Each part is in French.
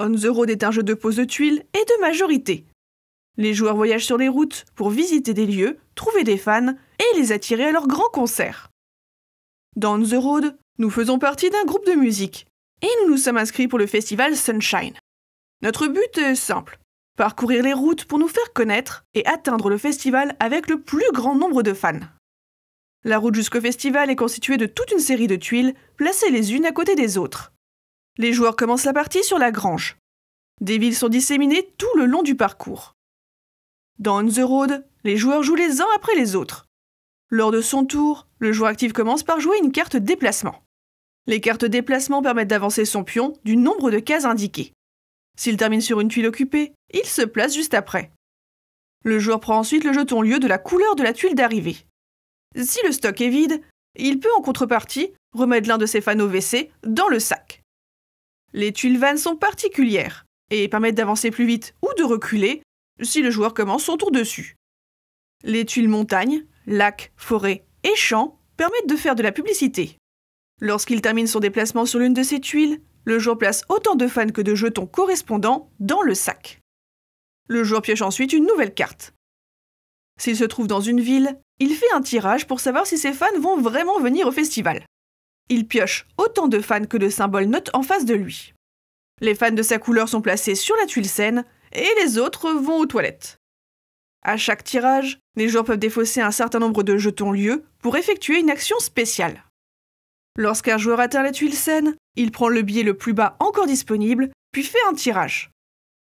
On Road est un jeu de pose de tuiles et de majorité. Les joueurs voyagent sur les routes pour visiter des lieux, trouver des fans et les attirer à leurs grands concerts. Dans On The Road, nous faisons partie d'un groupe de musique et nous nous sommes inscrits pour le festival Sunshine. Notre but est simple parcourir les routes pour nous faire connaître et atteindre le festival avec le plus grand nombre de fans. La route jusqu'au festival est constituée de toute une série de tuiles placées les unes à côté des autres. Les joueurs commencent la partie sur la grange. Des villes sont disséminées tout le long du parcours. Dans On the Road, les joueurs jouent les uns après les autres. Lors de son tour, le joueur actif commence par jouer une carte déplacement. Les cartes déplacement permettent d'avancer son pion du nombre de cases indiquées. S'il termine sur une tuile occupée, il se place juste après. Le joueur prend ensuite le jeton lieu de la couleur de la tuile d'arrivée. Si le stock est vide, il peut en contrepartie remettre l'un de ses fanaux WC dans le sac. Les tuiles vannes sont particulières et permettent d'avancer plus vite ou de reculer si le joueur commence son tour dessus. Les tuiles montagne, lac, forêt et champs permettent de faire de la publicité. Lorsqu'il termine son déplacement sur l'une de ces tuiles, le joueur place autant de fans que de jetons correspondants dans le sac. Le joueur pioche ensuite une nouvelle carte. S'il se trouve dans une ville, il fait un tirage pour savoir si ses fans vont vraiment venir au festival. Il pioche autant de fans que de symboles notes en face de lui. Les fans de sa couleur sont placés sur la tuile saine et les autres vont aux toilettes. À chaque tirage, les joueurs peuvent défausser un certain nombre de jetons lieux pour effectuer une action spéciale. Lorsqu'un joueur atteint la tuile saine, il prend le billet le plus bas encore disponible, puis fait un tirage.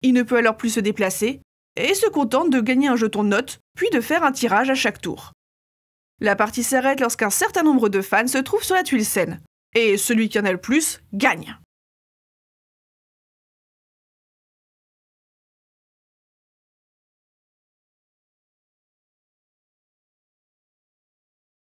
Il ne peut alors plus se déplacer et se contente de gagner un jeton note, puis de faire un tirage à chaque tour. La partie s'arrête lorsqu'un certain nombre de fans se trouvent sur la tuile saine, et celui qui en a le plus gagne.